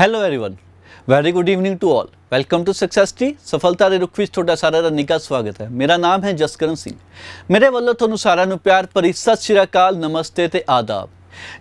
hello everyone very good evening to all welcome to success tree ਸਫਲਤਾ ਦੇ ਰੁੱਖ ਵਿੱਚ ਤੁਹਾਡਾ ਸਾਰਿਆਂ ਦਾ ਨਿੱਘਾ ਸਵਾਗਤ ਹੈ ਮੇਰਾ ਨਾਮ ਹੈ ਜਸਕਰਨ ਸਿੰਘ ਮੇਰੇ ਵੱਲੋਂ ਤੁਹਾਨੂੰ ਸਾਰਿਆਂ ਨੂੰ ਪਿਆਰ ਭਰੀ ਸਤਿ ਸ਼੍ਰੀ ਅਕਾਲ ਨਮਸਤੇ ਤੇ ਆਦਾਬ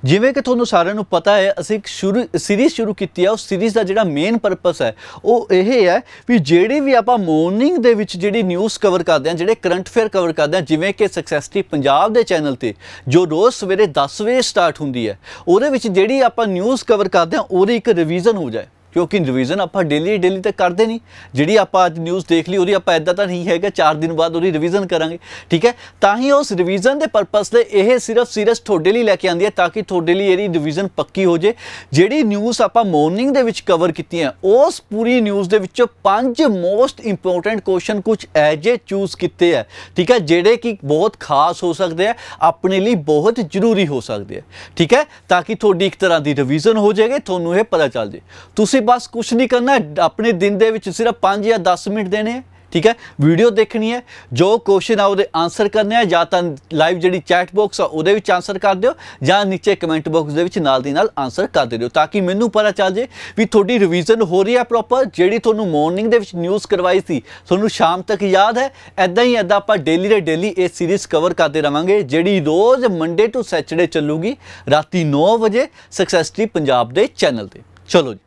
ਜਿਵੇਂ ਕਿ ਤੁਹਾਨੂੰ ਸਾਰਿਆਂ ਨੂੰ ਪਤਾ ਹੈ ਅਸੀਂ ਇੱਕ ਸ਼ੁਰੂ ਸੀਰੀਜ਼ ਸ਼ੁਰੂ ਕੀਤੀ ਹੈ ਉਸ ਸੀਰੀਜ਼ ਦਾ ਜਿਹੜਾ ਮੇਨ ਪਰਪਸ ਹੈ ਉਹ ਇਹ ਹੈ ਵੀ ਜਿਹੜੇ ਵੀ ਆਪਾਂ ਮਾਰਨਿੰਗ ਦੇ ਵਿੱਚ ਜਿਹੜੀ ਨਿਊਜ਼ ਕਵਰ ਕਰਦੇ ਆ ਜਿਹੜੇ ਕਰੰਟ ਅਫੇਅਰ ਕਵਰ ਕਰਦੇ ਆ ਜਿਵੇਂ ਕਿ ਸਕਸੈਸਟੀ ਪੰਜਾਬ ਦੇ ਚੈਨਲ ਤੇ ਜੋ ਰੋਜ਼ ਸਵੇਰੇ 10 ਵਜੇ ਸਟਾਰਟ ਹੁੰਦੀ ਹੈ ਉਹਦੇ ਵਿੱਚ ਜਿਹੜੀ ਆਪਾਂ ਨਿਊਜ਼ ਕਵਰ ਕਰਦੇ ਆ ਉਹਦੀ ਇੱਕ ਰਿਵੀਜ਼ਨ ਹੋ ਜਾਏ ਕਿਉਂਕਿ ਰਿਵੀਜ਼ਨ ਆਪਾਂ ਡੇਲੀ ਡੇਲੀ ਤੇ ਕਰਦੇ ਨਹੀਂ ਜਿਹੜੀ ਆਪਾਂ ਅੱਜ ਨਿਊਜ਼ ਦੇਖ ਲਈ ਉਹਦੀ ਆਪਾਂ ਇਦਾਂ ਤਾਂ ਨਹੀਂ ਹੈਗਾ 4 ਦਿਨ ਬਾਅਦ ਉਹਦੀ ਰਿਵੀਜ਼ਨ ਕਰਾਂਗੇ ਠੀਕ ਹੈ ਤਾਂ ਹੀ ਉਸ ਰਿਵੀਜ਼ਨ ਦੇ ਪਰਪਸ ਲਈ ਇਹ ਸਿਰਫ ਸੀਰੀਅਸ ਤੁਹਾਡੇ ਲਈ ਲੈ ਕੇ ਆਂਦੀ ਹੈ ਤਾਂ ਕਿ ਤੁਹਾਡੇ ਲਈ ਇਹਦੀ ਰਿਵੀਜ਼ਨ ਪੱਕੀ ਹੋ ਜੇ ਜਿਹੜੀ ਨਿਊਜ਼ ਆਪਾਂ ਮਾਰਨਿੰਗ ਦੇ ਵਿੱਚ ਕਵਰ ਕੀਤੀ ਹੈ ਉਸ ਪੂਰੀ ਨਿਊਜ਼ ਦੇ ਵਿੱਚੋਂ ਪੰਜ ਮੋਸਟ ਇੰਪੋਰਟੈਂਟ ਕੁਐਸਚਨ ਕੁਝ ਐਜੇ ਚੂਜ਼ ਕੀਤੇ ਆ ਠੀਕ ਹੈ ਜਿਹੜੇ ਕਿ ਬਹੁਤ ਖਾਸ ਹੋ ਸਕਦੇ ਆ ਆਪਣੇ ਲਈ ਬਹੁਤ ਜ਼ਰੂਰੀ ਹੋ ਸਕਦੇ ਆ ਠੀਕ ਹੈ ਤਾਂ ਕਿ ਤੁਹਾਡੀ ਇੱਕ ਤਰ੍ਹਾਂ ਦੀ ਰਿਵੀਜ਼ਨ ਹੋ ਜਾਏਗੀ ਤੁਹਾਨੂੰ ਇਹ ਪਤਾ ਚੱਲ ਜੇ ਤੁਸੀਂ ਤੁਸੀਂ ਬਸ ਕੁਝ ਨਹੀਂ ਕਰਨਾ ਆਪਣੇ ਦਿਨ ਦੇ ਵਿੱਚ ਸਿਰਫ 5 ਜਾਂ 10 ਮਿੰਟ ਦੇਣੇ ਠੀਕ ਹੈ ਵੀਡੀਓ ਦੇਖਣੀ ਹੈ ਜੋ ਕੁਐਸਚਨ ਆ ਉਹਦੇ ਆਨਸਰ ਕਰਨੇ ਆ ਜਾਂ ਤਾਂ ਲਾਈਵ ਜਿਹੜੀ ਚੈਟ ਬਾਕਸ ਆ ਉਹਦੇ ਵਿੱਚ ਆਨਸਰ ਕਰ ਦਿਓ ਜਾਂ ਨੀਚੇ ਕਮੈਂਟ ਬਾਕਸ ਦੇ ਵਿੱਚ ਨਾਲ ਦੀ ਨਾਲ ਆਨਸਰ ਕਰ ਦਿਓ ਤਾਂ ਕਿ ਮੈਨੂੰ ਪਤਾ ਚੱਲ ਜੇ ਵੀ ਤੁਹਾਡੀ ਰਿਵੀਜ਼ਨ ਹੋ ਰਹੀ ਹੈ ਪ੍ਰੋਪਰ ਜਿਹੜੀ ਤੁਹਾਨੂੰ ਮਾਰਨਿੰਗ ਦੇ ਵਿੱਚ ਨਿਊਜ਼ ਕਰਵਾਈ ਸੀ ਤੁਹਾਨੂੰ ਸ਼ਾਮ ਤੱਕ ਯਾਦ ਹੈ ਐਦਾਂ ਹੀ ਐਦਾਂ ਆਪਾਂ ਡੇਲੀ ਦੇ ਡੇਲੀ ਇਹ ਸੀਰੀਜ਼ ਕਵਰ ਕਰਦੇ ਰਵਾਂਗੇ ਜਿਹੜੀ ਰੋਜ਼ ਮੰਡੇ ਟੂ ਸੈਚਰਡੇ ਚੱਲੂਗੀ ਰਾਤੀ 9 ਵਜੇ ਸਕਸੈਸ ਪੰਜਾਬ ਦੇ ਚੈਨਲ ਤੇ ਚਲੋ ਜੀ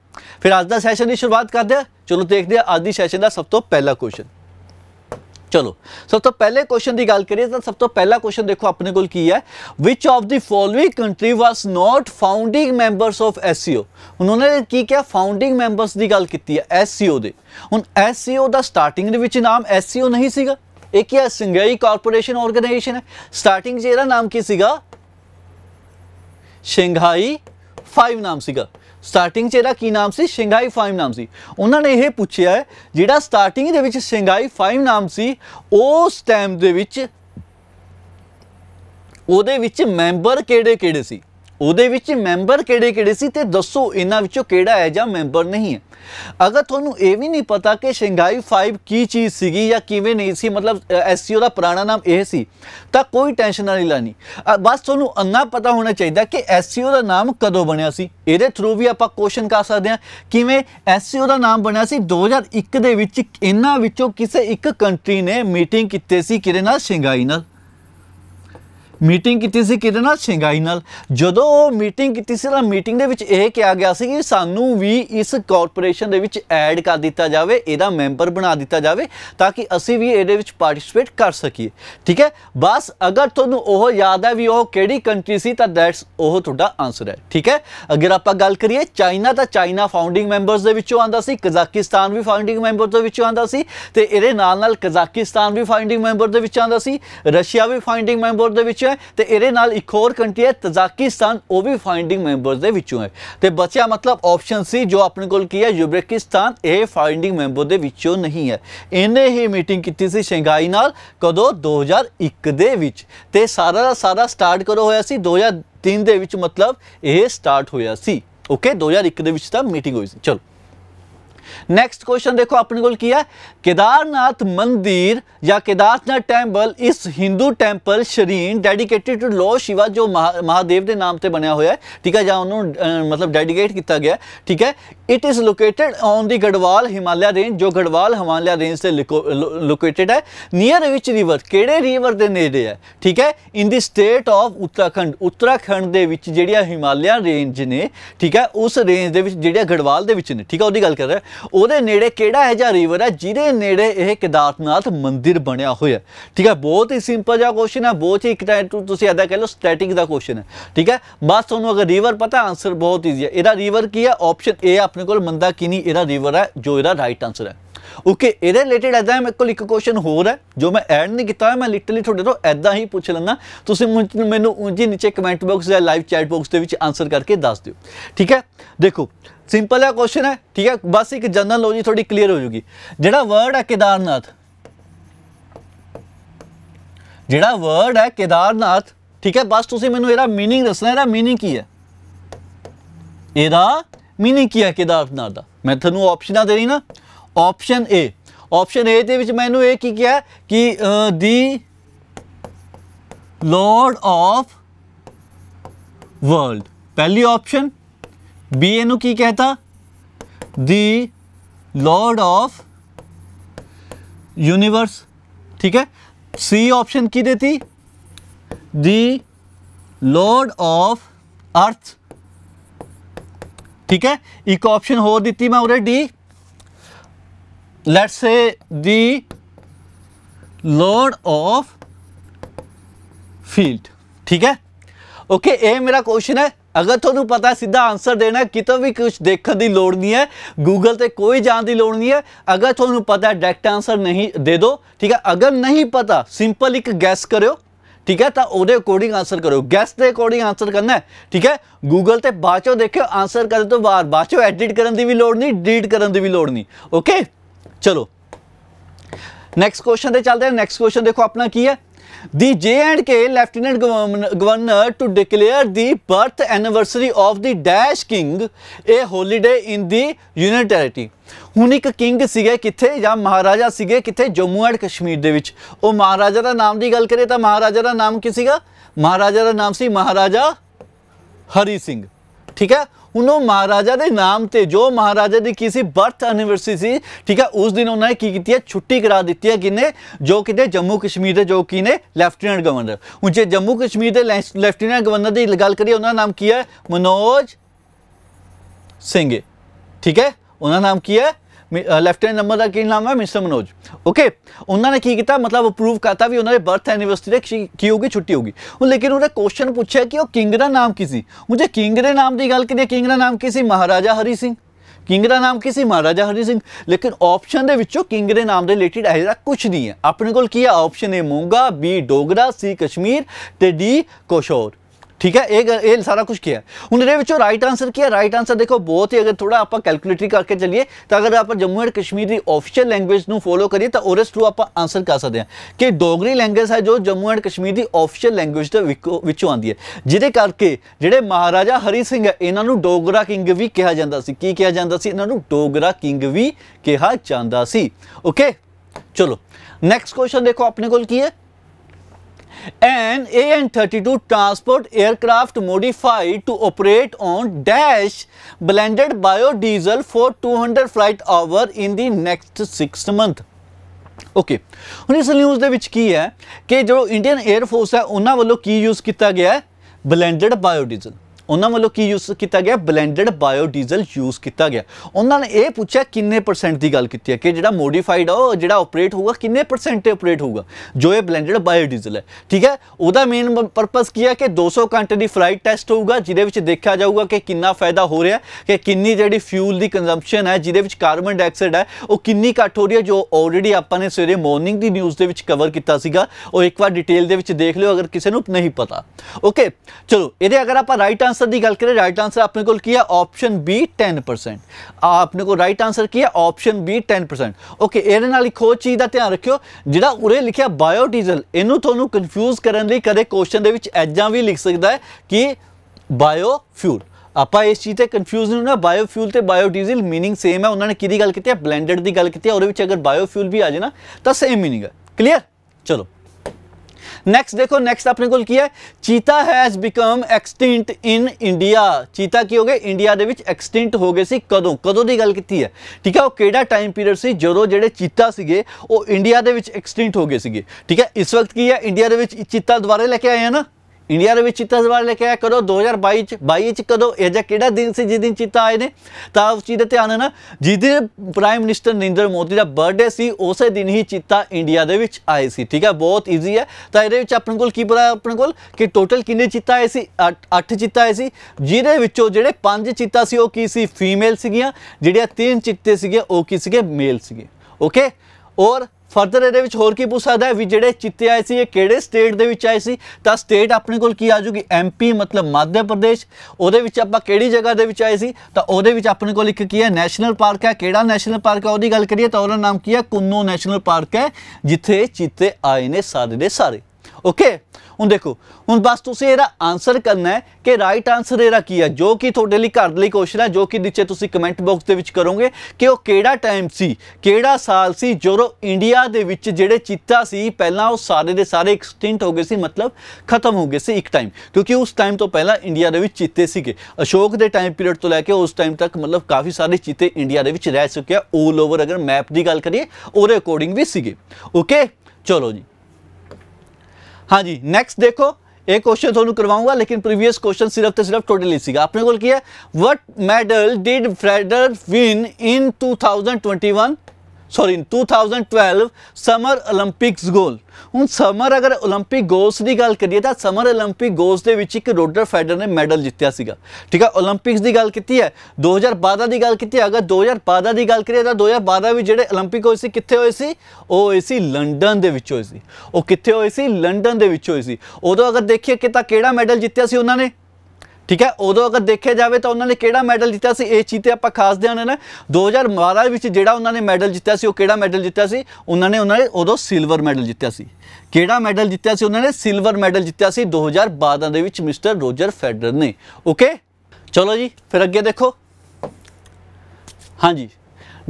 ਫਿਰ ਅੱਜ ਦਾ ਸੈਸ਼ਨ ਦੀ ਸ਼ੁਰੂਆਤ ਕਰਦੇ ਆ ਚਲੋ ਦੇਖਦੇ ਆ ਅੱਜ ਦੀ ਸੈਸ਼ਨ ਦਾ ਸਭ ਤੋਂ ਪਹਿਲਾ ਕੁਐਸਚਨ ਚਲੋ ਸਭ ਤੋਂ ਪਹਿਲੇ ਕੁਐਸਚਨ ਦੀ ਗੱਲ ਕਰੀਏ ਤਾਂ ਸਭ ਤੋਂ ਪਹਿਲਾ ਕੁਐਸਚਨ ਦੇਖੋ ਆਪਣੇ ਕੋਲ ਕੀ ਹੈ ਵਿਚ of the following country was not founding members of SCO ਉਹਨਾਂ ਨੇ ਕੀ ਕਿਹਾ ਫਾਊਂਡਿੰਗ ਮੈਂਬਰਸ ਦੀ ਗੱਲ ਕੀਤੀ ਹੈ ਐਸਸੀਓ ਦੇ ਹੁਣ ਐਸਸੀਓ ਦਾ ਸਟਾਰਟਿੰਗ ਦੇ ਵਿੱਚ ਨਾਮ ਐਸਸੀਓ ਨਹੀਂ ਸੀਗਾ ਇਹ ਕੀ ਹੈ ਸਿੰਗਾਈ ਕਾਰਪੋਰੇਸ਼ਨ ਆਰਗੇਨਾਈਜੇਸ਼ਨ ਹੈ ਸਟਾਰਟਿੰਗ ਜਿਹੜਾ ਨਾਮ ਕੀ ਸੀਗਾ ਸ਼ੰਘਾਈ 5 ਨਾਮ ਸੀਗਾ ਸਟਾਰਟਿੰਗ 'ਚ ਇਹਦਾ ਕੀ ਨਾਮ ਸੀ ਸ਼ੰਘਾਈ ਫਾਈਮ ਨਾਮ ਸੀ ਉਹਨਾਂ ਨੇ ਇਹ ਪੁੱਛਿਆ ਜਿਹੜਾ ਸਟਾਰਟਿੰਗ ਦੇ ਵਿੱਚ ਸ਼ੰਘਾਈ ਫਾਈਮ ਨਾਮ ਸੀ ਉਸ ਟਾਈਮ ਦੇ ਵਿੱਚ ਉਹਦੇ ਵਿੱਚ ਮੈਂਬਰ ਕਿਹੜੇ-ਕਿਹੜੇ ਸੀ ਉਹਦੇ ਵਿੱਚ ਮੈਂਬਰ ਕਿਹੜੇ-ਕਿਹੜੇ ਸੀ ਤੇ ਦੱਸੋ ਇਹਨਾਂ ਵਿੱਚੋਂ ਕਿਹੜਾ ਹੈ ਜਾਂ ਮੈਂਬਰ ਨਹੀਂ ਹੈ ਅਗਰ ਤੁਹਾਨੂੰ ਇਹ ਵੀ ਨਹੀਂ ਪਤਾ ਕਿ ਸ਼ੰਘਾਈ 5 ਕੀ ਚੀਜ਼ ਸੀਗੀ ਜਾਂ ਕਿਵੇਂ ਨਹੀਂ ਸੀ ਮਤਲਬ ਐਸਸੀਓ ਦਾ ਪੁਰਾਣਾ ਨਾਮ ਇਹ ਸੀ ਤਾਂ ਕੋਈ ਟੈਨਸ਼ਨ ਨਹੀਂ ਲਾਣੀ ਬਸ ਤੁਹਾਨੂੰ ਅੰਨਾ ਪਤਾ ਹੋਣਾ ਚਾਹੀਦਾ ਕਿ ਐਸਸੀਓ ਦਾ ਨਾਮ ਕਦੋਂ ਬਣਿਆ ਸੀ ਇਹਦੇ ਥਰੂ ਵੀ ਆਪਾਂ ਕੁਐਸਚਨ ਕਰ ਸਕਦੇ ਹਾਂ ਕਿਵੇਂ ਐਸਸੀਓ ਦਾ ਨਾਮ ਬਣਿਆ ਸੀ 2001 ਦੇ ਵਿੱਚ ਇਹਨਾਂ ਵਿੱਚੋਂ ਕਿਸੇ ਇੱਕ ਕੰਟਰੀ ਨੇ ਮੀਟਿੰਗ ਕੀਤੀ ਸੀ ਕਿਹਦੇ ਨਾਲ ਸ਼ੰਘਾਈ ਨਾਲ ਮੀਟਿੰਗ ਕੀਤੀ ਸੀ ਕਿਹਦੇ ਨਾਲ ਸ਼ੰਘਾਈ ਨਾਲ ਜਦੋਂ ਉਹ ਮੀਟਿੰਗ ਕੀਤੀ ਸੀ ਤਾਂ ਮੀਟਿੰਗ ਦੇ ਵਿੱਚ ਇਹ ਕਿਹਾ ਗਿਆ ਸੀ ਕਿ ਸਾਨੂੰ ਵੀ ਇਸ ਕਾਰਪੋਰੇਸ਼ਨ ਦੇ ਵਿੱਚ ਐਡ ਕਰ ਦਿੱਤਾ ਜਾਵੇ ਇਹਦਾ ਮੈਂਬਰ ਬਣਾ ਦਿੱਤਾ ਜਾਵੇ ਤਾਂ ਕਿ ਅਸੀਂ ਵੀ ਇਹਦੇ ਵਿੱਚ ਪਾਰਟਿਸਿਪੇਟ ਕਰ ਸਕੀਏ ਠੀਕ ਹੈ ਬਸ ਅਗਰ ਤੁਹਾਨੂੰ ਉਹ ਯਾਦ ਹੈ ਵੀ ਉਹ ਕਿਹੜੀ ਕੰਟਰੀ ਸੀ ਤਾਂ ਦੈਟਸ ਉਹ ਤੁਹਾਡਾ ਆਨਸਰ ਹੈ ਠੀਕ ਹੈ ਅਗਰ ਆਪਾਂ ਗੱਲ ਕਰੀਏ ਚਾਈਨਾ ਤਾਂ ਚਾਈਨਾ ਫਾਊਂਡਿੰਗ ਮੈਂਬਰਸ ਦੇ ਵਿੱਚੋਂ ਆਂਦਾ ਸੀ ਕਜ਼ਾਕਿਸਤਾਨ ਵੀ ਫਾਊਂਡਿੰਗ ਮੈਂਬਰ ਦੇ ਵਿੱਚੋਂ ਆਂਦਾ ਸੀ ਤੇ ਇਹਦੇ ਨਾਲ ਨਾਲ ਕਜ਼ਾਕਿਸਤਾਨ ਵੀ ਫਾਊਂਡਿੰਗ ਮੈਂਬਰ ਦੇ ਵਿੱਚ ਆਂਦਾ ਸੀ ਰਸ਼ੀਆ ਵੀ ਫਾਊਂਡਿੰਗ ਮੈਂਬਰ ਦੇ ਵਿੱਚ ਹੈ ਤੇ ਇਹਦੇ ਨਾਲ ਇੱਕ ਹੋਰ ਕੰਟਰੀ ਹੈ ਤਜ਼ਾਕਿਸਤਾਨ ਉਹ ਵੀ ਫਾਈਂਡਿੰਗ ਮੈਂਬਰਸ ਦੇ ਵਿੱਚੋਂ ਹੈ ਤੇ ਬਚਿਆ ਮਤਲਬ ਆਪਸ਼ਨ ਸੀ ਜੋ ਆਪਣੇ ਕੋਲ ਕੀ ਹੈ ਯੂਬਰਕਿਸਤਾਨ ਇਹ ਫਾਈਂਡਿੰਗ ਮੈਂਬਰ ਦੇ ਵਿੱਚੋਂ ਨਹੀਂ ਹੈ ਇਹਨੇ ਹੀ ਮੀਟਿੰਗ ਕੀਤੀ ਸੀ ਸ਼ੰਘਾਈ ਨਾਲ ਕਦੋਂ 2001 ਦੇ ਵਿੱਚ ਤੇ ਸਾਰਾ ਦਾ ਸਾਰਾ ਸਟਾਰਟ ਕਰੋ ਹੋਇਆ ਸੀ 2003 ਦੇ ਵਿੱਚ ਮਤਲਬ ਇਹ ਸਟਾਰਟ ਹੋਇਆ ਸੀ ਓਕੇ 2001 ਦੇ ਵਿੱਚ ਤਾਂ ਮੀਟਿੰਗ ਹੋਈ ਸੀ ਚਲੋ ਨੈਕਸਟ ਕੁਐਸਚਨ ਦੇਖੋ ਆਪਣੇ ਕੋਲ ਕੀ ਹੈ ਕੇਦਾਰਨਾਥ ਮੰਦਿਰ ਜਾਂ Kedarnath temple is Hindu temple shrine dedicated to lord Shiva ਜੋ ਮਹਾਦੇਵ ਦੇ ਨਾਮ ਤੇ ਬਣਿਆ ਹੋਇਆ ਹੈ ਠੀਕ ਹੈ ਜਾਂ ਉਹਨੂੰ ਮਤਲਬ ਡੈਡੀਕੇਟ ਕੀਤਾ ਗਿਆ ਠੀਕ ਹੈ it is located on the Garhwal Himalaya range ਜੋ ਗੜਵਾਲ ਹਿਮਾਲਿਆ ਰੇਂਜ ਤੇ ਲੋਕੇਟਿਡ ਹੈ ਨੀਅਰ ਵਿਚ ਰਿਵਰ ਕਿਹੜੇ ਰਿਵਰ ਦੇ ਨੇੜੇ ਹੈ ਠੀਕ ਹੈ in the state of Uttarakhand Uttarakhand ਦੇ ਵਿੱਚ ਜਿਹੜੀਆਂ ਹਿਮਾਲਿਆ ਰੇਂਜ ਨੇ ਠੀਕ ਹੈ ਉਸ ਰੇਂਜ ਦੇ ਵਿੱਚ ਜਿਹੜੀਆਂ ਗੜਵਾਲ ਦੇ ਵਿੱਚ ਨੇ ਠੀਕ ਹੈ ਉਹਦੀ ਗੱਲ ਕਰ ਰਿਹਾ ਉਹਦੇ ਨੇੜੇ ਕਿਹੜਾ ਹੈ ਜਾਂ ਰਿਵਰ ਹੈ ਜਿਹਦੇ ਨੇੜੇ ਇਹ ਕੇਦਾਰਨਾਥ ਮੰਦਿਰ ਬਣਿਆ ਹੋਇਆ ਠੀਕ ਹੈ ਬਹੁਤ ਹੀ ਸਿੰਪਲ ਜਿਹਾ ਕੁਐਸਚਨ ਹੈ ਬਹੁਤ ਹੀ ਇੱਕ ਤੁਸੀਂ ਅਦਾ ਕਹਿ ਲਓ ਸਟੈਟਿਕ ਦਾ ਕੁਐਸਚਨ ਹੈ ਠੀਕ ਹੈ ਬਸ ਤੁਹਾਨੂੰ ਅਗਰ ਰਿਵਰ ਪਤਾ ਆਨਸਰ ਬਹੁਤ ਈਜ਼ੀ ਹੈ ਇਹਦਾ ਰਿਵਰ ਕੀ ਹੈ ਆਪਸ਼ਨ ਏ ਆਪਣੇ ਕੋਲ ਮੰਦਾ ਨਹੀਂ ਇਹਦਾ ਰਿਵਰ ਹੈ ਜੋ ਇਹਦਾ ਰਾਈਟ ਆਨਸਰ ਹੈ ਓਕੇ ਇਹਦੇ ਰਿਲੇਟਡ ਅਦਾ ਮੈਂ ਕੋਲ ਇੱਕ ਕੁਐਸਚਨ ਹੋਰ ਹੈ ਜੋ ਮੈਂ ਐਡ ਨਹੀਂ ਕੀਤਾ ਮੈਂ ਲਿਟਰਲੀ ਤੁਹਾਡੇ ਤੋਂ ਐਦਾਂ ਹੀ ਪੁੱਛ ਲੈਣਾ ਤੁਸੀਂ ਮੈਨੂੰ ਉਂਝ ਨੀਚੇ ਕਮੈਂਟ ਬਾਕਸ ਜਾਂ ਲਾਈਵ ਚੈਟ ਬਾਕਸ ਦੇ ਵਿੱਚ ਆਨਸਰ ਕਰਕੇ ਦੱਸ ਦਿਓ ਠੀਕ ਹੈ ਦੇਖੋ ਸਿੰਪਲ ਜਿਹਾ ਕੁਐਸਚਨ ਹੈ ਠੀਕ ਹੈ ਬਸ ਇੱਕ ਜਨਰਲ ਲੋਜੀ ਥੋੜੀ ਕਲੀਅਰ ਹੋ ਜੂਗੀ ਜਿਹੜਾ ਵਰਡ ਹੈ ਕੇਦਾਰਨਾਥ ਜਿਹੜਾ ਵਰਡ ਹੈ ਕੇਦਾਰਨਾਥ ਠੀਕ ਹੈ ਬਸ ਤੁਸੀਂ ਮੈਨੂੰ ਇਹਦਾ मीनिंग ਦੱਸਣਾ ਇਹਦਾ मीनिंग ਕੀ ਹੈ ਇਹਦਾ मीनिंग ਕੀ ਹੈ ਕੇਦਾਰਨਾਥ ਦਾ ਮੈਂ ਤੁਹਾਨੂੰ ਆਪਸ਼ਨਾਂ ਦੇ ਰਹੀ ਨਾ ਆਪਸ਼ਨ A ਆਪਸ਼ਨ A ਦੇ ਵਿੱਚ ਮੈਨੂੰ ਇਹ ਕੀ ਕਿਹਾ ਕਿ ਦੀ ਲਾਰਡ ਆਫ ਵਰਲਡ ਪਹਿਲੀ ਆਪਸ਼ਨ बी एनु की कहता दी लॉर्ड ऑफ यूनिवर्स ठीक है सी ऑप्शन की देती दी लॉर्ड ऑफ अर्थ ठीक है एक ऑप्शन हो देती मैं उरे डी लेट से दी लॉर्ड ऑफ फील्ड ठीक है ओके okay, ए मेरा क्वेश्चन है ਅਗਰ ਤੁਹਾਨੂੰ ਪਤਾ ਸਿੱਧਾ ਆਨਸਰ ਦੇਣਾ ਕਿਤੇ ਵੀ ਕੁਝ ਦੇਖਣ ਦੀ ਲੋੜ ਨਹੀਂ ਹੈ ਗੂਗਲ ਤੇ ਕੋਈ ਜਾਣ ਦੀ ਲੋੜ ਨਹੀਂ ਹੈ ਅਗਰ ਤੁਹਾਨੂੰ ਪਤਾ ਡਾਇਰੈਕਟ ਆਨਸਰ ਨਹੀਂ ਦੇ ਦਿਓ ਠੀਕ ਹੈ ਅਗਰ ਨਹੀਂ ਪਤਾ ਸਿੰਪਲ ਇੱਕ ਗੈਸ ਕਰਿਓ ਠੀਕ ਹੈ ਤਾਂ ਉਹਦੇ ਅਕੋਰਡਿੰਗ ਆਨਸਰ ਕਰੋ ਗੈਸ ਦੇ ਅਕੋਰਡਿੰਗ ਆਨਸਰ ਕਰਨਾ ਹੈ ਠੀਕ ਹੈ ਗੂਗਲ ਤੇ ਬਾਅਦੋਂ ਦੇਖਿਓ ਆਨਸਰ ਕਰਨ ਤੋਂ ਬਾਅਦ ਬਾਅਦੋਂ ਐਡਿਟ ਕਰਨ ਦੀ ਵੀ ਲੋੜ ਨਹੀਂ ਡਿਲੀਟ ਕਰਨ ਦੀ ਵੀ ਲੋੜ ਨਹੀਂ ਓਕੇ ਚਲੋ ਨੈਕਸਟ ਕੁਐਸਚਨ ਤੇ ਚੱਲਦੇ ਹਾਂ ਨੈਕਸਟ ਕੁਐਸਚਨ ਦੇਖੋ ਆਪਣਾ ਕੀ ਹੈ the J&K Lieutenant Governor to declare the birth anniversary of the Dash King a holiday in the Union Territory ਹੁਣ ਇੱਕ ਕਿੰਗ ਸੀਗੇ ਕਿੱਥੇ ਜਾਂ ਮਹਾਰਾਜਾ ਸੀਗੇ ਕਿੱਥੇ ਜੰਮੂ ਐਂਡ ਕਸ਼ਮੀਰ ਦੇ ਵਿੱਚ ਉਹ ਮਹਾਰਾਜਾ ਦਾ ਨਾਮ ਦੀ ਗੱਲ ਕਰੇ ਤਾਂ ਮਹਾਰਾਜਾ ਦਾ ਨਾਮ ਕੀ ਸੀਗਾ ਮਹਾਰਾਜਾ ਦਾ ਨਾਮ ਸੀ ਮਹਾਰਾਜਾ ਹਰੀ ਸਿੰਘ ਠੀਕ ਹੈ ਹੁਣ ਉਹ ਮਹਾਰਾਜਾ ਦੇ ਨਾਮ ਤੇ ਜੋ ਮਹਾਰਾਜਾ ਦੀ ਕਿਸੇ ਬਰਥ ਐਨੀਵਰਸਰੀ ਸੀ ਠੀਕ ਹੈ ਉਸ ਦਿਨ ਉਹਨਾਂ ਨੇ ਕੀ ਕੀਤੀ ਹੈ ਛੁੱਟੀ ਕਰਾ ਦਿੱਤੀ ਹੈ ਕਿਨੇ ਜੋ ਕਿਤੇ ਜੰਮੂ ਕਸ਼ਮੀਰ ਦੇ ਜੋ ਕੀ ਨੇ ਲੈਫਟੀਨੈਂਟ ਗਵਰਨਰ ਉੱਚੇ ਜੰਮੂ ਕਸ਼ਮੀਰ ਦੇ ਲੈਫਟੀਨੈਂਟ ਗਵਰਨਰ ਦੀ ਗੱਲ ਕਰੀਏ ਉਹਨਾਂ ਦਾ ਨਾਮ ਕੀ ਹੈ ਮਨੋਜ ਸਿੰਘ ਠੀਕ ਹੈ ਉਹਨਾਂ ਦਾ ਨਾਮ ਕੀ ਹੈ ਲੈਫਟੀਨੈਂਟ ਨੰਬਰ ਦਾ ਕੀ ਨਾਮ ਹੈ ਮਿਸਟਰ ਮਨੋਜ ਓਕੇ ਉਹਨਾਂ ਨੇ ਕੀ ਕੀਤਾ ਮਤਲਬ ਅਪਰੂਵ ਕਰਤਾ ਵੀ ਉਹਨਾਂ ਦੇ ਬਰਥ ਐਨੀਵਰਸਰੀ ਦੇ ਕੀ ਹੋਗੀ ਛੁੱਟੀ ਹੋਗੀ ਉਹ ਲੇਕਿਨ ਉਹਨੇ ਕੁਐਸਚਨ ਪੁੱਛਿਆ ਕਿ ਉਹ ਕਿੰਗ ਦਾ ਨਾਮ ਕੀ ਸੀ ਮੁਝੇ ਕਿੰਗ ਦੇ ਨਾਮ ਦੀ ਗੱਲ ਕਰੀਏ ਕਿੰਗ ਦਾ ਨਾਮ ਕੀ ਸੀ ਮਹਾਰਾਜਾ ਹਰੀ ਸਿੰਘ ਕਿੰਗ ਦਾ ਨਾਮ ਕੀ ਸੀ ਮਹਾਰਾਜਾ ਹਰੀ ਸਿੰਘ ਲੇਕਿਨ ਆਪਸ਼ਨ ਦੇ ਵਿੱਚੋਂ ਕਿੰਗ ਦੇ ਨਾਮ ਦੇ ਰਿਲੇਟਡ ਇਹੋ ਜਿਹੜਾ ਕੁਝ ਨਹੀਂ ਹੈ ਆਪਣੇ ਕੋਲ ਕੀ ਹੈ ਆਪਸ਼ਨ ਏ ਮੂੰਗਾ ਬੀ ਡੋਗਰਾ ਸੀ ਕਸ਼ਮੀਰ ਤੇ ਡੀ ਕੋਸ਼ੋਰ ਠੀਕ ਹੈ ਇਹ ਇਹ ਸਾਰਾ ਕੁਝ ਕੀ ਹੈ ਹੁਣ ਇਹਦੇ ਵਿੱਚੋਂ ਰਾਈਟ ਆਨਸਰ ਕੀ ਹੈ ਰਾਈਟ ਆਨਸਰ ਦੇਖੋ ਬਹੁਤ ਹੀ ਅਗਰ ਥੋੜਾ ਆਪਾਂ ਕੈਲਕੂਲੇਟਰੀ ਕਰਕੇ ਚੱਲੀਏ ਤਾਂ ਅਗਰ ਆਪਾਂ ਜੰਮੂ ਐਂਡ ਕਸ਼ਮੀਰ ਦੀ ਆਫੀਸ਼ੀਅਲ ਲੈਂਗੁਏਜ ਨੂੰ ਫੋਲੋ ਕਰੀਏ ਤਾਂ ਉਹਦੇ ਟੂ ਆਪਾਂ ਆਨਸਰ ਕਰ ਸਕਦੇ ਹਾਂ ਕਿ ਡੋਗਰੀ ਲੈਂਗੁਏਜ ਹੈ ਜੋ ਜੰਮੂ ਐਂਡ ਕਸ਼ਮੀਰ ਦੀ ਆਫੀਸ਼ੀਅਲ ਲੈਂਗੁਏਜ ਦੇ ਵਿੱਚੋਂ ਆਉਂਦੀ ਹੈ ਜਿਹਦੇ ਕਰਕੇ ਜਿਹੜੇ ਮਹਾਰਾਜਾ ਹਰੀ ਸਿੰਘ ਹੈ ਇਹਨਾਂ ਨੂੰ ਡੋਗਰਾ ਕਿੰਗ ਵੀ ਕਿਹਾ ਜਾਂਦਾ ਸੀ ਕੀ ਕਿਹਾ ਜਾਂਦਾ ਸੀ ਇਹਨਾਂ ਨੂੰ ਡੋਗਰਾ ਕਿੰਗ ਵੀ ਕਿਹਾ ਜਾਂਦਾ ਸੀ ਓਕੇ ਚਲੋ ਨੈਕਸਟ ਕੁਐਸਚਨ ਦੇਖੋ ਆਪਣੇ ਕੋਲ ਕੀ ਹੈ an an transport aircraft modified to operate on dash blended biodiesel for 200 flight hour in the next 6 month okay ਹੁਣ ਇਸ ਨਿਊਜ਼ ਦੇ ਵਿੱਚ ਕੀ ਹੈ ਕਿ ਜੋ ਇੰਡੀਅਨ 에ਅਰ ਫੋਰਸ ਹੈ ਉਹਨਾਂ ਵੱਲੋਂ ਕੀ ਯੂਜ਼ ਕੀਤਾ ਗਿਆ ਹੈ ਬਲੈਂਡਡ ਬਾਇਓਡੀਜ਼ਲ ਉਹਨਾਂ ਵੱਲੋਂ ਕੀ ਯੂਜ਼ ਕੀਤਾ ਗਿਆ ਬਲੈਂਡਡ ਬਾਇਓ ਡੀਜ਼ਲ ਯੂਜ਼ ਕੀਤਾ ਗਿਆ ਉਹਨਾਂ ਨੇ ਇਹ ਪੁੱਛਿਆ ਕਿੰਨੇ ਪਰਸੈਂਟ ਦੀ ਗੱਲ ਕੀਤੀ ਹੈ ਕਿ ਜਿਹੜਾ ਮੋਡੀਫਾਈਡ ਆ ਉਹ ਜਿਹੜਾ ਆਪਰੇਟ ਹੋਊਗਾ ਕਿੰਨੇ ਪਰਸੈਂਟ ਤੇ ਆਪਰੇਟ ਹੋਊਗਾ ਜੋ ਇਹ ਬਲੈਂਡਡ ਬਾਇਓ ਡੀਜ਼ਲ ਹੈ ਠੀਕ ਹੈ ਉਹਦਾ ਮੇਨ ਪਰਪਸ ਕੀ ਹੈ ਕਿ 200 ਘੰਟੇ ਦੀ ਫਲਾਈਟ ਟੈਸਟ ਹੋਊਗਾ ਜਿਹਦੇ ਵਿੱਚ ਦੇਖਿਆ ਜਾਊਗਾ ਕਿ ਕਿੰਨਾ ਫਾਇਦਾ ਹੋ ਰਿਹਾ ਕਿ ਕਿੰਨੀ ਜਿਹੜੀ ਫਿਊਲ ਦੀ ਕੰਜ਼ੰਪਸ਼ਨ ਹੈ ਜਿਹਦੇ ਵਿੱਚ ਕਾਰਬਨ ਡਾਈਆਕਸਾਈਡ ਹੈ ਉਹ ਕਿੰਨੀ ਘੱਟ ਹੋ ਰਹੀ ਹੈ ਜੋ ਆਲਰੇਡੀ ਆਪਾਂ ਨੇ ਸਵੇਰੇ ਮਾਰਨਿੰਗ ਦੀ ਨਿਊਜ਼ ਦੇ ਵਿੱਚ ਕਵਰ ਕੀਤਾ ਸੀਗਾ ਉਹ ਇੱਕ ਵਾਰ ਡਿਟੇਲ ਦੇ ਵਿੱਚ ਦੇਖ ਲਿਓ ਅਗਰ ਕਿਸੇ ਨੂੰ ਨਹੀਂ ਪਤਾ ਓਕੇ ਚਲੋ ਇਹਦੇ ਅਗਰ ਆਪਾਂ ਰਾਈਟ ਆਨਸਰ ਦੀ ਗੱਲ ਕਰੇ ਰਾਈਟ ਆਨਸਰ ਆਪਣੇ ਕੋਲ ਕੀ ਹੈ ਆਪਸ਼ਨ ਬੀ 10% ਆ ਆਪਣੇ ਕੋਲ ਰਾਈਟ ਆਨਸਰ ਕੀ ਹੈ ਆਪਸ਼ਨ ਬੀ 10% ਓਕੇ ਇਹਦੇ ਨਾਲ ਇੱਕ ਹੋਰ ਚੀਜ਼ ਦਾ ਧਿਆਨ ਰੱਖਿਓ ਜਿਹੜਾ ਉਰੇ ਲਿਖਿਆ ਬਾਇਓ ਡੀਜ਼ਲ ਇਹਨੂੰ ਤੁਹਾਨੂੰ ਕਨਫਿਊਜ਼ ਕਰਨ ਲਈ ਕਦੇ ਕੁਐਸਚਨ ਦੇ ਵਿੱਚ ਐਜਾਂ ਵੀ ਲਿਖ ਸਕਦਾ ਹੈ ਕਿ ਬਾਇਓ ਫਿਊਲ ਆਪਾਂ ਇਸ ਚੀਜ਼ ਤੇ ਕਨਫਿਊਜ਼ ਨਹੀਂ ਹੋਣਾ ਬਾਇਓ ਫਿਊਲ ਤੇ ਬਾਇਓ ਡੀਜ਼ਲ मीनिंग ਸੇਮ ਹੈ ਉਹਨਾਂ ਨੇ ਕਿਹਦੀ ਗੱਲ ਕੀਤੀ ਹੈ ਬਲੈਂਡਡ ਦੀ ਗੱਲ ਕੀਤੀ ਹੈ ਉਹਦੇ ਵਿੱਚ ਅਗਰ ਬਾਇਓ ਫਿਊਲ ਵੀ ਆ ਜਾਣਾ ਤਾਂ ਸੇਮ मीनिंग ਹੈ ਕਲੀਅਰ ਚਲੋ नेक्स्ट देखो नेक्स्ट ਆਪਣੇ ਕੋਲ ਕੀ ਹੈ cheetah has become extinct in India ਚੀਤਾ ਕੀ ਹੋ ਗਏ ਇੰਡੀਆ ਦੇ ਵਿੱਚ ਐਕਸਟਿੰਟ ਹੋ ਗਏ ਸੀ ਕਦੋਂ ਕਦੋਂ ਦੀ ਗੱਲ ਕੀਤੀ ਹੈ ਠੀਕ ਹੈ ਉਹ ਕਿਹੜਾ ਟਾਈਮ ਪੀਰੀਅਡ ਸੀ ਜਦੋਂ ਜਿਹੜੇ ਚੀਤਾ ਸੀਗੇ ਉਹ ਇੰਡੀਆ ਦੇ ਵਿੱਚ ਐਕਸਟਿੰਟ ਹੋ ਗਏ ਸੀਗੇ ਠੀਕ ਹੈ ਇਸ ਵਕਤ ਕੀ ਹੈ ਇੰਡੀਆ ਦੇ ਵਿੱਚ ਚੀਤਾ ਦੁਬਾਰੇ ਲੈ ਕੇ ਆਏ ਹਨ ਨਾ ਇੰਡੀਆ ਦੇ ਵਿੱਚ ਚੀਤਾ ਜ਼ਵਾਰ ਲੈ ਕੇ ਆਇਆ ਕਦੋਂ 2022 ਚ 22 ਚ ਕਦੋਂ ਇਹ ਜਾਂ ਕਿਹੜਾ ਦਿਨ ਸੀ ਜਿਸ ਦਿਨ ਚੀਤਾ ਆਏ ਨੇ ਤਾਂ ਉਸ ਚੀਜ਼ ਦਾ ਧਿਆਨ ਹੈ ਨਾ ਜਿਹਦੇ ਪ੍ਰਾਈਮ ਮਿਨਿਸਟਰ ਨਿੰਦਰ ਮੋਦੀ ਦਾ ਬਰਥਡੇ ਸੀ ਉਸੇ ਦਿਨ ਹੀ ਚੀਤਾ ਇੰਡੀਆ ਦੇ ਵਿੱਚ ਆਏ ਸੀ ਠੀਕ ਹੈ ਬਹੁਤ ਈਜ਼ੀ ਹੈ ਤਾਂ ਇਹਦੇ ਵਿੱਚ ਆਪਣੇ ਕੋਲ ਕੀ ਪਤਾ ਆਪਣੇ ਕੋਲ ਕਿ ਟੋਟਲ ਕਿੰਨੇ ਚੀਤਾ ਆਏ ਸੀ 8 ਚੀਤਾ ਆਏ ਸੀ ਜਿਹਦੇ ਵਿੱਚੋਂ ਜਿਹੜੇ 5 ਚੀਤਾ ਸੀ ਉਹ ਕੀ ਸੀ ਫੀਮੇਲ ਸੀਗੀਆਂ ਜਿਹੜੀਆਂ 3 ਚੀਤੇ ਸੀਗੇ ਉਹ ਕੀ ਸੀਗੇ ਮੇਲ ਸੀਗੇ ਓਕੇ ਔਰ ਫਰਦਰ ਇਹਦੇ ਵਿੱਚ ਹੋਰ ਕੀ ਪੁੱਛ ਸਕਦਾ ਹੈ ਵੀ ਜਿਹੜੇ ਚਿੱਤੇ ਆਏ ਸੀ ਇਹ ਕਿਹੜੇ ਸਟੇਟ ਦੇ ਵਿੱਚ ਆਏ ਸੀ ਤਾਂ ਸਟੇਟ ਆਪਣੇ ਕੋਲ ਕੀ ਆ ਜੂਗੀ ਐਮਪੀ ਮਤਲਬ ਮੱਧ ਪ੍ਰਦੇਸ਼ ਉਹਦੇ ਵਿੱਚ ਆਪਾਂ ਕਿਹੜੀ ਜਗ੍ਹਾ ਦੇ ਵਿੱਚ ਆਏ ਸੀ ਤਾਂ ਉਹਦੇ ਵਿੱਚ ਆਪਣੇ ਕੋਲ ਇੱਕ ਕੀ ਹੈ ਨੈਸ਼ਨਲ ਪਾਰਕ ਹੈ ਕਿਹੜਾ ਨੈਸ਼ਨਲ ਪਾਰਕ ਹੈ ਉਹਦੀ ਗੱਲ ਕਰੀਏ ਤਾਂ ਉਹਦਾ ਨਾਮ ਕੀ ਹੈ ਕੁੰਨੋ ਨੈਸ਼ਨਲ ਪਾਰਕ ਹੈ ਜਿੱਥੇ ਚਿੱਤੇ ਆਏ ਨੇ ਸਾਰੇ ਦੇ ਸਾਰੇ ਓਕੇ ਹੁਣ ਦੇਖੋ ਹੁਣ ਬਸ ਤੁਸੀਂ ਇਹਦਾ ਆਨਸਰ ਕਰਨਾ ਹੈ ਕਿ ਰਾਈਟ ਆਨਸਰ ਇਹਦਾ ਕੀ ਹੈ ਜੋ ਕਿ ਤੁਹਾਡੇ ਲਈ ਘਰ ਲਈ ਕੁਐਸਚਨ ਹੈ ਜੋ ਕਿ ਨੀਚੇ ਤੁਸੀਂ ਕਮੈਂਟ ਬਾਕਸ ਦੇ ਵਿੱਚ ਕਰੋਗੇ ਕਿ ਉਹ ਕਿਹੜਾ ਟਾਈਮ ਸੀ ਕਿਹੜਾ ਸਾਲ ਸੀ ਜਦੋਂ ਇੰਡੀਆ ਦੇ ਵਿੱਚ ਜਿਹੜੇ ਚੀਤਾ ਸੀ ਪਹਿਲਾਂ ਉਹ ਸਾਰੇ ਦੇ ਸਾਰੇ ਐਕਸਟਿੰਟ ਹੋ ਗਏ ਸੀ ਮਤਲਬ ਖਤਮ ਹੋ ਗਏ ਸੀ ਇੱਕ ਟਾਈਮ ਕਿਉਂਕਿ ਉਸ ਟਾਈਮ ਤੋਂ ਪਹਿਲਾਂ ਇੰਡੀਆ ਦੇ ਵਿੱਚ ਚੀਤੇ ਸੀਗੇ ਅਸ਼ੋਕ ਦੇ ਟਾਈਮ ਪੀਰੀਅਡ ਤੋਂ ਲੈ ਕੇ ਉਸ ਟਾਈਮ ਤੱਕ ਮਤਲਬ ਕਾਫੀ ਸਾਰੇ ਚੀਤੇ ਇੰਡੀਆ ਦੇ ਵਿੱਚ ਰਹਿ ਚੁੱਕੇ ਆ 올 ਓਵਰ ਅਗਰ ਮੈਪ ਦੀ ਗੱਲ ਕਰੀਏ ਉਹਦੇ ਅਕੋਰਡਿੰਗ ਵੀ ਸੀਗੇ ਓਕੇ ਚਲੋ ਜੀ ਹਾਂਜੀ ਨੈਕਸਟ ਦੇਖੋ ਇਹ ਕੁਐਸਚਨ ਤੁਹਾਨੂੰ ਕਰਵਾਉਂਗਾ ਲੇਕਿਨ ਪ੍ਰੀਵੀਅਸ ਕੁਐਸਚਨ ਸਿਰਫ ਤੇ ਸਿਰਫ ਟੋਟਲ ਹੀ ਸੀਗਾ ਆਪਣੇ ਕੋਲ ਕੀ ਹੈ what medal did Federer win in 2021 sorry 2012 summer 올림픽ਸ ਗੋਲ ਹੁਣ ਸਮਰ ਅਗਰ 올림픽 ਗੋਲਸ ਦੀ ਗੱਲ ਕਰੀਏ ਤਾਂ ਸਮਰ 올림픽 ਗੋਲਸ ਦੇ ਵਿੱਚ ਇੱਕ ਰੋਡਰ ਫੈਡਰ ਨੇ ਮੈਡਲ ਜਿੱਤਿਆ ਸੀਗਾ ਠੀਕ ਹੈ 올림픽ਸ ਦੀ ਗੱਲ ਕੀਤੀ ਹੈ 2012 ਦੀ ਗੱਲ ਕੀਤੀ ਅਗਰ 2012 ਦੀ ਗੱਲ ਕਰੀਏ ਤਾਂ 2012 ਵਿੱਚ ਜਿਹੜੇ 올림픽 ਹੋਏ ਸੀ ਕਿੱਥੇ ਹੋਏ ਸੀ ਉਹ ਹੋਏ ਸੀ ਲੰਡਨ ਦੇ ਵਿੱਚ ਹੋਏ ਸੀ ਉਹ ਕਿੱਥੇ ਹੋਏ ਸੀ ਲੰਡਨ ਦੇ ਵਿੱਚ ਹੋਏ ਸੀ ਉਦੋਂ ਅਗਰ ਦੇਖੀਏ ਕਿ ਤਾਂ ਕਿਹੜਾ ਮੈਡਲ ਜਿੱਤਿਆ ਸੀ ਉਹਨਾਂ ਨੇ ਠੀਕ ਹੈ ਉਦੋਂ ਅਗਰ ਦੇਖਿਆ ਜਾਵੇ ਤਾਂ ਉਹਨਾਂ ਨੇ ਕਿਹੜਾ ਮੈਡਲ ਜਿੱਤਿਆ ਸੀ ਇਹ ਚੀਜ਼ ਤੇ ਆਪਾਂ ਖਾਸ ਧਿਆਨ ਦੇਣਾ 2012 ਵਿੱਚ ਜਿਹੜਾ ਉਹਨਾਂ ਨੇ ਮੈਡਲ ਜਿੱਤਿਆ ਸੀ ਉਹ ਕਿਹੜਾ ਮੈਡਲ ਜਿੱਤਿਆ ਸੀ ਉਹਨਾਂ ਨੇ ਉਹਨਾਂ ਨੇ ਉਦੋਂ ਸਿਲਵਰ ਮੈਡਲ ਜਿੱਤਿਆ ਸੀ ਕਿਹੜਾ ਮੈਡਲ ਜਿੱਤਿਆ ਸੀ ਉਹਨਾਂ ਨੇ ਸਿਲਵਰ ਮੈਡਲ ਜਿੱਤਿਆ ਸੀ 2012 ਦੇ ਵਿੱਚ ਮਿਸਟਰ ਰੋਜਰ ਫੈਡਰਰ ਨੇ ਓਕੇ ਚਲੋ ਜੀ ਫਿਰ ਅੱਗੇ ਦੇਖੋ ਹਾਂਜੀ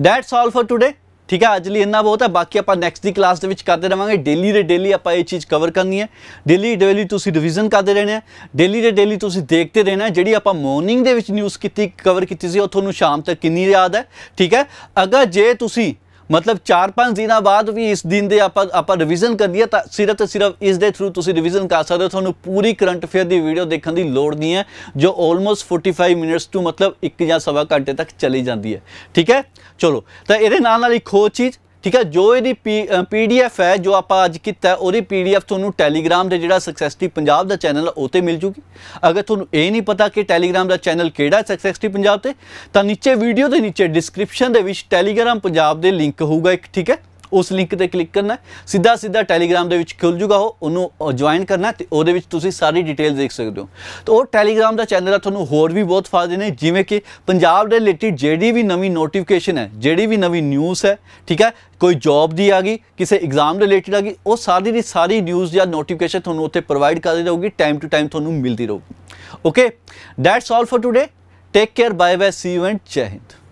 ਦੈਟਸ ਆਲ ਫॉर ਟੁਡੇ ਠੀਕ ਹੈ ਅੱਜ ਲਈ ਇੰਨਾ ਬਹੁਤ ਹੈ ਬਾਕੀ ਆਪਾਂ ਨੈਕਸਟ ਦੀ ਕਲਾਸ ਦੇ ਵਿੱਚ ਕਰਦੇ ਰਵਾਂਗੇ ਡੇਲੀ ਦੇ ਡੇਲੀ ਆਪਾਂ ਇਹ ਚੀਜ਼ ਕਵਰ ਕਰਨੀ ਹੈ ਡੇਲੀ ਡੇਲੀ ਤੁਸੀਂ ਰਿਵੀਜ਼ਨ ਕਰਦੇ ਰਹਿਣਾ ਡੇਲੀ ਦੇ ਡੇਲੀ ਤੁਸੀਂ ਦੇਖਦੇ ਰਹਿਣਾ ਜਿਹੜੀ ਆਪਾਂ ਮਾਰਨਿੰਗ ਦੇ ਵਿੱਚ ਨਿਊਜ਼ ਕੀਤੀ ਕਵਰ ਕੀਤੀ ਸੀ ਉਹ ਤੁਹਾਨੂੰ ਸ਼ਾਮ ਤੱਕ ਕਿੰਨੀ ਯਾਦ ਹੈ ਠੀਕ ਹੈ ਅਗਰ ਜੇ ਤੁਸੀਂ ਮਤਲਬ 4-5 ਦਿਨਾਂ ਬਾਅਦ ਵੀ ਇਸ ਦਿਨ ਦੇ ਆਪਾਂ ਆਪਾਂ ਰਿਵੀਜ਼ਨ ਕਰਨੀ ਹੈ ਤਾਂ ਸਿਰਫ ਤੇ ਸਿਰਫ ਇਸ ਦੇ ਥਰੂ ਤੁਸੀਂ ਰਿਵੀਜ਼ਨ ਕਰ ਸਕਦੇ ਹੋ ਤੁਹਾਨੂੰ ਪੂਰੀ ਕਰੰਟ ਅਫੇਅਰ ਦੀ ਵੀਡੀਓ ਦੇਖਣ ਦੀ ਲੋੜ ਨਹੀਂ ਹੈ ਜੋ ਆਲਮੋਸਟ 45 ਮਿੰਟਸ ਤੋਂ ਮਤਲਬ 1 ਜਾਂ ਸਵਾ ਘੰਟੇ ਤੱਕ ਚਲੀ ਜਾਂਦੀ ਹੈ ਠੀਕ ਹੈ ਚਲੋ ਤਾਂ ਇਹਦੇ ਨਾਲ ਨਾਲ ਇੱਕ ਹੋਰ ਚੀਜ਼ ਠੀਕ ਹੈ ਜੋ ਇਹਦੀ ਪੀਡੀਐਫ ਹੈ ਜੋ ਆਪਾਂ ਅੱਜ ਕੀਤਾ ਉਹਦੀ ਪੀਡੀਐਫ ਤੁਹਾਨੂੰ ਟੈਲੀਗ੍ਰਾਮ ਦੇ ਜਿਹੜਾ ਸਕਸੈਸਟੀ ਪੰਜਾਬ ਦਾ ਚੈਨਲ ਉਹ ਤੇ ਮਿਲ ਜੂਗੀ ਅਗਰ ਤੁਹਾਨੂੰ ਇਹ ਨਹੀਂ ਪਤਾ ਕਿ ਟੈਲੀਗ੍ਰਾਮ ਦਾ ਚੈਨਲ ਕਿਹੜਾ ਹੈ ਸਕਸੈਸਟੀ ਪੰਜਾਬ ਤੇ ਤਾਂ ਨੀਚੇ ਵੀਡੀਓ ਦੇ ਨੀਚੇ ਡਿਸਕ੍ਰਿਪਸ਼ਨ ਦੇ ਵਿੱਚ ਟੈਲੀਗ੍ਰਾਮ ਪੰਜਾਬ ਦੇ ਲਿੰਕ ਹੋਊਗਾ ਇੱਕ ਠੀਕ ਹੈ ਉਸ ਲਿੰਕ ਤੇ ਕਲਿੱਕ ਕਰਨਾ ਸਿੱਧਾ ਸਿੱਧਾ ਟੈਲੀਗ੍ਰਾਮ ਦੇ ਵਿੱਚ ਖੁੱਲ ਜੂਗਾ ਉਹ ਉਹਨੂੰ ਜੁਆਇਨ ਕਰਨਾ ਤੇ ਉਹਦੇ ਵਿੱਚ ਤੁਸੀਂ ਸਾਰੀ ਡਿਟੇਲ ਦੇਖ ਸਕਦੇ ਹੋ ਤਾਂ ਉਹ ਟੈਲੀਗ੍ਰਾਮ ਦਾ ਚੈਨਲ ਆ ਤੁਹਾਨੂੰ ਹੋਰ ਵੀ ਬਹੁਤ ਫਾਇਦੇ ਨੇ ਜਿਵੇਂ ਕਿ ਪੰਜਾਬ ਦੇ ਰਿਲੇਟਿਡ ਜਿਹੜੀ ਵੀ ਨਵੀਂ ਨੋਟੀਫਿਕੇਸ਼ਨ ਹੈ ਜਿਹੜੀ ਵੀ ਨਵੀਂ ਨਿਊਜ਼ ਹੈ ਠੀਕ ਹੈ ਕੋਈ ਜੌਬ ਦੀ ਆ ਗਈ ਕਿਸੇ ਐਗਜ਼ਾਮ ਰਿਲੇਟਿਡ ਆ ਗਈ ਉਹ ਸਾਰੀ ਦੀ ਸਾਰੀ ਨਿਊਜ਼ ਜਾਂ ਨੋਟੀਫਿਕੇਸ਼ਨ ਤੁਹਾਨੂੰ ਉੱਥੇ ਪ੍ਰੋਵਾਈਡ ਕਰਦੀ ਰਹੂਗੀ ਟਾਈਮ ਟੂ ਟਾਈਮ ਤੁਹਾਨੂੰ ਮਿਲਦੀ ਰਹੂਗੀ okay that's all for today take care bye bye see you and Jai Hind